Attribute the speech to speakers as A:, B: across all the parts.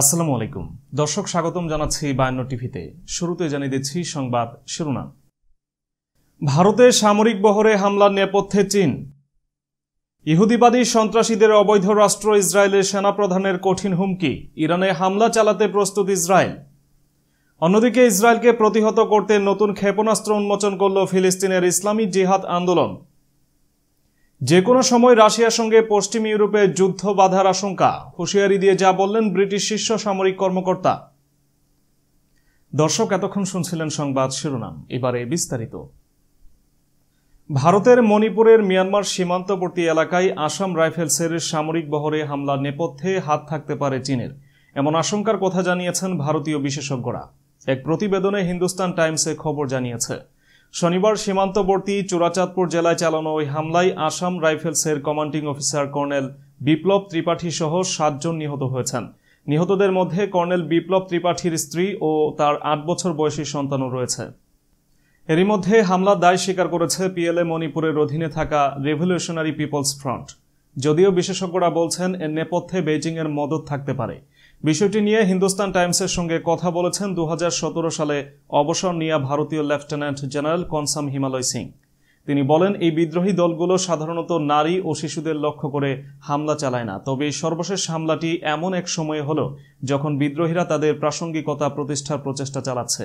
A: আসসালামু আলাইকুম দর্শক স্বাগতম জানাচ্ছি বায়ান্ন টিভিতে শুরুতে জানিয়ে দিচ্ছি সংবাদ শিরোনাম ভারতে সামরিক বহরে হামলার নেপথ্যে চীন ইহুদিবাদী সন্ত্রাসীদের অবৈধ রাষ্ট্র ইসরায়েলের সেনাপ্রধানের কঠিন হুমকি ইরানে হামলা চালাতে প্রস্তুত ইসরায়েল অন্যদিকে ইসরায়েলকে প্রতিহত করতে নতুন ক্ষেপণাস্ত্র উন্মোচন করল ফিলিস্তিনের ইসলামী জিহাদ আন্দোলন যে কোনো সময় রাশিয়ার সঙ্গে পশ্চিম ইউরোপে যুদ্ধ বাধার আশঙ্কা হুঁশিয়ারি দিয়ে যা বললেন ব্রিটিশ শীর্ষ সামরিক কর্মকর্তা দর্শক এতক্ষণ শুনছিলেন সংবাদ শিরোনাম এবারে বিস্তারিত ভারতের মণিপুরের মিয়ানমার সীমান্তবর্তী এলাকায় আসাম রাইফেলসের সামরিক বহরে হামলার নেপথ্যে হাত থাকতে পারে চীনের এমন আশঙ্কার কথা জানিয়েছেন ভারতীয় বিশেষজ্ঞরা এক প্রতিবেদনে হিন্দুস্তান টাইমসে খবর জানিয়েছে শনিবার সীমান্তবর্তী চোরাচাঁদপুর জেলায় চালানো ওই হামলায় আসাম রাইফেলসের commanding officer colonel Biplab Tripathi সহ সাতজন নিহত হয়েছেন নিহতদের মধ্যে কর্নেল বিপ্লব ত্রিপাঠীর স্ত্রী ও তার আট বছর বয়সী সন্তানও রয়েছে এরই মধ্যে হামলা দায় স্বীকার করেছে পিএলএ মণিপুরের অধীনে থাকা রেভলিউশনারি পিপলস ফ্রন্ট যদিও বিশেষজ্ঞরা বলছেন এর নেপথ্যে বেইজিংয়ের মদত থাকতে পারে বিষয়টি নিয়ে হিন্দুস্তান টাইমসের সঙ্গে কথা বলেছেন দু সালে অবসর নিয়ে ভারতীয় লেফটেন্যান্ট জেনারেল কনসাম হিমালয় সিং তিনি বলেন এই বিদ্রোহী দলগুলো সাধারণত নারী ও শিশুদের লক্ষ্য করে হামলা চালায় না তবে এই সর্বশেষ হামলাটি এমন এক সময়ে হল যখন বিদ্রোহীরা তাদের প্রাসঙ্গিকতা প্রতিষ্ঠার প্রচেষ্টা চালাচ্ছে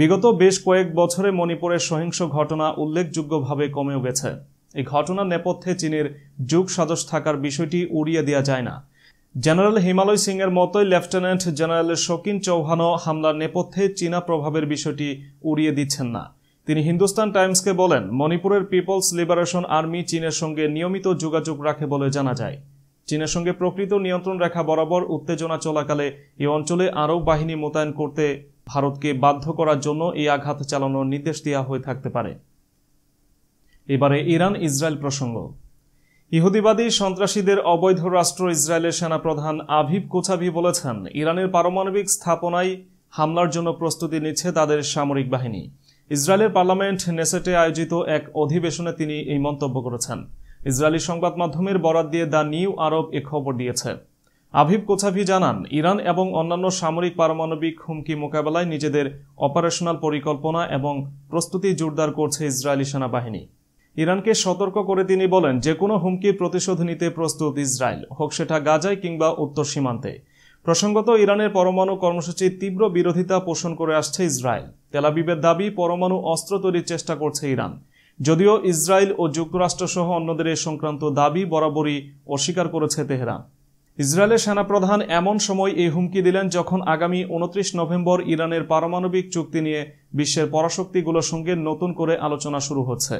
A: বিগত বেশ কয়েক বছরে মণিপুরের সহিংস ঘটনা উল্লেখযোগ্যভাবে কমেও গেছে এই ঘটনার নেপথ্যে চীনের যুগ সাজস থাকার বিষয়টি উড়িয়ে দেওয়া যায় না জেনারেল হিমালয় সিংয়ের মতোই লেফটেন্যান্ট জেনারেল শকিন চৌহানও হামলার নেপথ্যে চীনা প্রভাবের বিষয়টি উড়িয়ে দিচ্ছেন না তিনি হিন্দুস্তান টাইমসকে বলেন মণিপুরের পিপলস লিবারেশন আর্মি চীনের সঙ্গে নিয়মিত যোগাযোগ রাখে বলে জানা যায় চীনের সঙ্গে প্রকৃত নিয়ন্ত্রণ রেখা বরাবর উত্তেজনা চলাকালে এই অঞ্চলে আরও বাহিনী মোতায়েন করতে ভারতকে বাধ্য করার জন্য এই আঘাত চালানোর নির্দেশ দেওয়া হয়ে থাকতে পারে এবারে ইরান ইসরায়েল প্রসঙ্গ ইহুদিবাদী সন্ত্রাসীদের অবৈধ রাষ্ট্র ইসরায়েলের সেনাপ্রধান আভিব কোছাভি বলেছেন ইরানের পারমাণবিক স্থাপনায় হামলার জন্য প্রস্তুতি নিচ্ছে তাদের সামরিক বাহিনী ইসরায়েলের পার্লামেন্ট নেসেটে আয়োজিত এক অধিবেশনে তিনি এই মন্তব্য করেছেন ইসরায়েলি সংবাদ মাধ্যমের বরাত দিয়ে দ্য নিউ আরব এ খবর দিয়েছে আভিব কোছাভি জানান ইরান এবং অন্যান্য সামরিক পারমাণবিক হুমকি মোকাবেলায় নিজেদের অপারেশনাল পরিকল্পনা এবং প্রস্তুতি জোরদার করছে ইসরায়েলি সেনাবাহিনী ইরানকে সতর্ক করে তিনি বলেন যে কোনো হুমকির প্রতিশোধ নিতে প্রস্তুত ইসরায়েল হোক সেটা গাজায় কিংবা উত্তর সীমান্তে প্রসঙ্গত ইরানের পরমাণু কর্মসূচির তীব্র বিরোধিতা পোষণ করে আসছে ইসরায়েল তেলাবিবের দাবি পরমাণু অস্ত্র তৈরির চেষ্টা করছে ইরান যদিও ইসরায়েল ও যুক্তরাষ্ট্রসহ অন্যদের এ সংক্রান্ত দাবি বরাবরই অস্বীকার করেছে তেহরান ইসরায়েলের সেনাপ্রধান এমন সময় এই হুমকি দিলেন যখন আগামী উনত্রিশ নভেম্বর ইরানের পারমাণবিক চুক্তি নিয়ে বিশ্বের পরাশক্তিগুলোর সঙ্গে নতুন করে আলোচনা শুরু হচ্ছে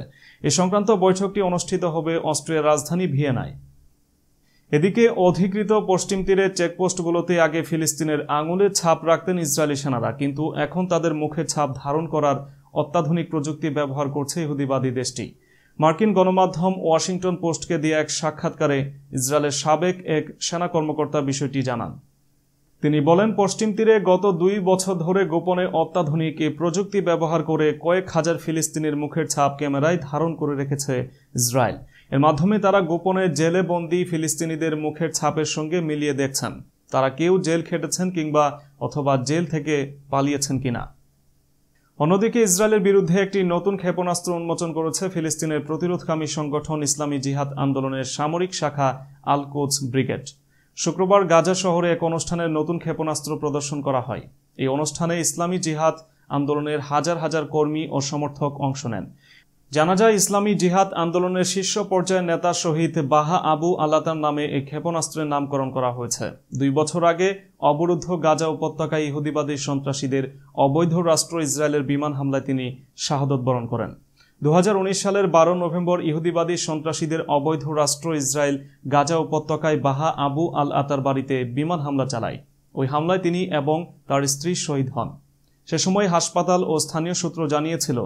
A: এ সংক্রান্ত বৈঠকটি অনুষ্ঠিত হবে অস্ট্রিয়ার রাজধানী ভিয়েনায় এদিকে অধিকৃত পশ্চিম তীরের চেকপোস্টগুলোতে আগে ফিলিস্তিনের আঙুলের ছাপ রাখতেন ইসরায়েলি সেনারা কিন্তু এখন তাদের মুখে ছাপ ধারণ করার অত্যাধুনিক প্রযুক্তি ব্যবহার করছে ইহুদিবাদী দেশটি মার্কিন গণমাধ্যম ওয়াশিংটন পোস্টকে দিয়ে এক সাক্ষাৎকারে ইসরায়েলের সাবেক এক সেনা কর্মকর্তা বিষয়টি জানান তিনি বলেন পশ্চিম তীরে গত দুই বছর ধরে গোপনে অত্যাধুনিক এই প্রযুক্তি ব্যবহার করে কয়েক হাজার ফিলিস্তিনের মুখের ছাপ ক্যামেরায় ধারণ করে রেখেছে ইসরায়েল এর মাধ্যমে তারা গোপনে জেলে বন্দী ফিলিস্তিনিদের মুখের ছাপের সঙ্গে মিলিয়ে দেখছেন তারা কেউ জেল খেটেছেন কিংবা অথবা জেল থেকে পালিয়েছেন কিনা অন্যদিকে ইসরায়েলের বিরুদ্ধে একটি নতুন ক্ষেপণাস্ত্র উন্মোচন করেছে ফিলিস্তিনের প্রতিরোধকামী সংগঠন ইসলামী জিহাদ আন্দোলনের সামরিক শাখা আল কোচ ব্রিগেড শুক্রবার গাজা শহরে এক অনুষ্ঠানের নতুন ক্ষেপণাস্ত্র প্রদর্শন করা হয় এই অনুষ্ঠানে ইসলামী জিহাদ আন্দোলনের হাজার হাজার কর্মী ও সমর্থক অংশ নেন জানাজা ইসলামী জিহাদ আন্দোলনের শীর্ষ পর্যায়ের নেতা শহীদ বাহা আবু আলাতার নামে এই ক্ষেপণাস্ত্রের নামকরণ করা হয়েছে দুই বছর আগে অবরুদ্ধ গাজা উপত্যকায় ইহুদিবাদী সন্ত্রাসীদের অবৈধ রাষ্ট্র ইসরায়েলের বিমান হামলায় তিনি শাহাদত বরণ করেন দু সালের বারো নভেম্বর ইহুদিবাদী সন্ত্রাসীদের অবৈধ রাষ্ট্র ইসরায়েল গাজা উপত্যকায় বাহা আবু আল আতার বাড়িতে বিমান হামলা চালায় ওই হামলায় তিনি এবং তার স্ত্রী শহীদ হন সে সময় হাসপাতাল ও স্থানীয় সূত্র জানিয়েছিল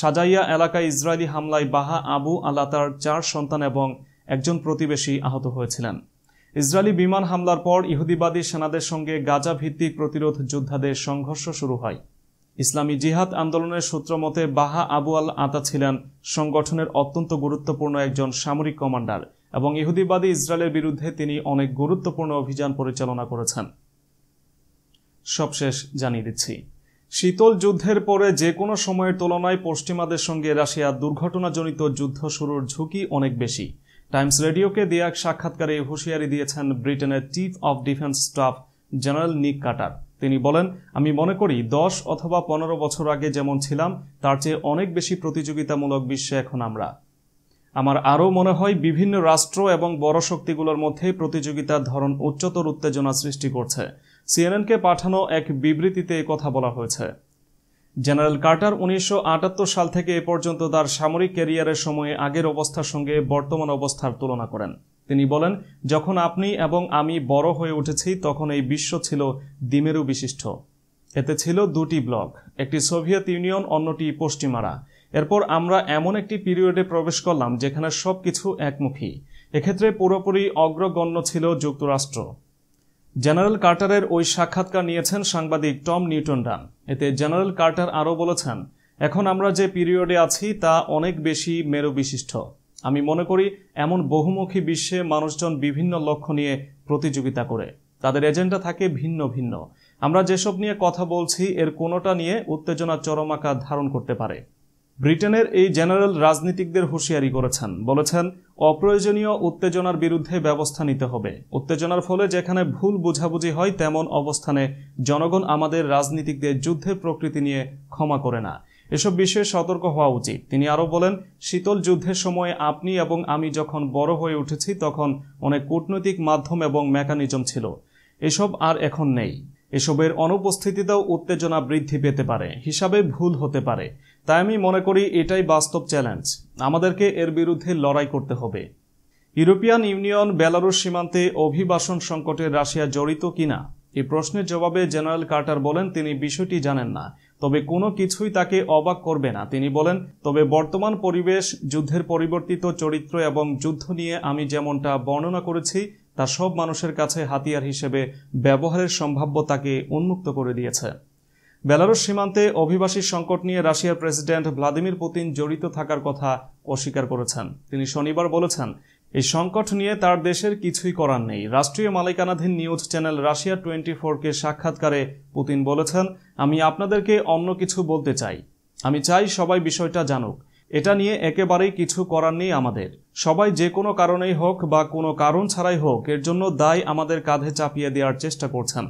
A: সাজাইয়া এলাকায় ইসরায়েলি হামলায় বাহা আবু আল্লাহ তার চার সন্তান এবং একজন প্রতিবেশী আহত হয়েছিলেন ইসরায়েলি বিমান হামলার পর ইহুদিবাদী সেনাদের সঙ্গে গাজা ভিত্তিক প্রতিরোধ যোদ্ধাদের সংঘর্ষ শুরু হয় ইসলামী জিহাদ আন্দোলনের সূত্র মতে বাহা আবু আল আতা ছিলেন সংগঠনের অত্যন্ত গুরুত্বপূর্ণ একজন সামরিক কমান্ডার এবং ইহুদিবাদী ইসরায়েলের বিরুদ্ধে তিনি অনেক গুরুত্বপূর্ণ অভিযান পরিচালনা করেছেন সবশেষ জানিয়ে দিচ্ছি শীতল যুদ্ধের পরে যে কোনো সময়ের তুলনায় পশ্চিমাদের সঙ্গে রাশিয়ার দুর্ঘটনাজনিত যুদ্ধ শুরুর ঝুঁকি অনেক বেশি টাইমস রেডিওকে দেয়া এক সাক্ষাৎকারে হুঁশিয়ারি দিয়েছেন ব্রিটেনের chief of defence staff general Nick Carter তিনি বলেন আমি মনে করি দশ অথবা পনেরো বছর আগে যেমন ছিলাম তার চেয়ে অনেক বেশি প্রতিযোগিতামূলক বিশ্বে এখন আমরা আমার আরও মনে হয় বিভিন্ন রাষ্ট্র এবং বড় শক্তিগুলোর মধ্যে প্রতিযোগিতার ধরন উচ্চতর উত্তেজনা সৃষ্টি করছে সিএনএনকে পাঠানো এক বিবৃতিতে কথা বলা হয়েছে জেনারেল কার্টার উনিশশো সাল থেকে এ পর্যন্ত তার সামরিক ক্যারিয়ারের সময়ে আগের অবস্থার সঙ্গে বর্তমান অবস্থার তুলনা করেন তিনি বলেন যখন আপনি এবং আমি বড় হয়ে উঠেছি তখন এই বিশ্ব ছিল দিমেরু বিশিষ্ট এতে ছিল দুটি ব্লক একটি সোভিয়েত ইউনিয়ন অন্যটি পশ্চিমারা এরপর আমরা এমন একটি পিরিয়ডে প্রবেশ করলাম যেখানে সবকিছু একমুখী এক্ষেত্রে পুরোপুরি অগ্রগণ্য ছিল যুক্তরাষ্ট্র জেনারেল কার্টারের ওই সাক্ষাৎকার নিয়েছেন সাংবাদিক টম নিউটন ডান এতে জেনারেল কার্টার আরও বলেছেন এখন আমরা যে পিরিয়ডে আছি তা অনেক বেশি মেরু বিশিষ্ট আমি মনে করি এমন বহুমুখী বিশ্বে মানুষজন বিভিন্ন লক্ষ্য নিয়ে প্রতিযোগিতা করে তাদের এজেন্ডা থাকে ভিন্ন ভিন্ন আমরা যেসব নিয়ে কথা বলছি এর কোনোটা নিয়ে উত্তেজনা চরমাকা ধারণ করতে পারে ব্রিটেনের এই জেনারেল রাজনীতিকদের হুঁশিয়ারি করেছেন বলেছেন অপ্রয়োজনীয় উত্তেজনার বিরুদ্ধে ব্যবস্থা নিতে হবে উত্তেজনার ফলে যেখানে ভুল বোঝাবুঝি হয় তেমন অবস্থানে জনগণ আমাদের রাজনীতিকদের যুদ্ধের প্রকৃতি নিয়ে ক্ষমা করে না এসব বিষয়ে সতর্ক হওয়া উচিত তিনি আরও বলেন শীতল যুদ্ধের সময়ে আপনি এবং আমি যখন বড় হয়ে উঠেছি তখন অনেক কূটনৈতিক মাধ্যম এবং মেকানিজম ছিল এসব আর এখন নেই এসবের অনুপস্থিতিতেও উত্তেজনা বৃদ্ধি পেতে পারে হিসাবে ভুল হতে পারে তাই আমি মনে করি এটাই বাস্তব চ্যালেঞ্জ আমাদেরকে এর বিরুদ্ধে লড়াই করতে হবে ইউরোপিয়ান ইউনিয়ন বেলারুশ সীমান্তে অভিবাসন সংকটে রাশিয়া জড়িত কিনা এ প্রশ্নের জবাবে জেনারেল কার্টার বলেন তিনি বিষয়টি জানেন না তবে কোনো কিছুই তাকে অবাক করবে না তিনি বলেন তবে বর্তমান পরিবেশ যুদ্ধের পরিবর্তিত চরিত্র এবং যুদ্ধ নিয়ে আমি যেমনটা বর্ণনা করেছি তা সব মানুষের কাছে হাতিয়ার হিসেবে ব্যবহারের সম্ভাব্যতাকে উন্মুক্ত করে দিয়েছে বেলারুশ সীমান্তে অভিবাসী সংকট নিয়ে রাশিয়ার প্রেসিডেন্ট ভ্লাদিমির পুতিন জড়িত থাকার কথা অস্বীকার করেছেন তিনি শনিবার বলেছেন এই সংকট নিয়ে তার দেশের কিছুই করার নেই রাষ্ট্রীয় মালিকানাধীন নিউজ চ্যানেল রাশিয়া টোয়েন্টি ফোরকে সাক্ষাৎকারে পুতিন বলেছেন আমি আপনাদেরকে অন্য কিছু বলতে চাই আমি চাই সবাই বিষয়টা জানুক এটা নিয়ে একেবারেই কিছু করার নেই আমাদের সবাই যে কোনো কারণেই হোক বা কোনো কারণ ছাড়াই হোক এর জন্য দায় আমাদের কাঁধে চাপিয়ে দেওয়ার চেষ্টা করছেন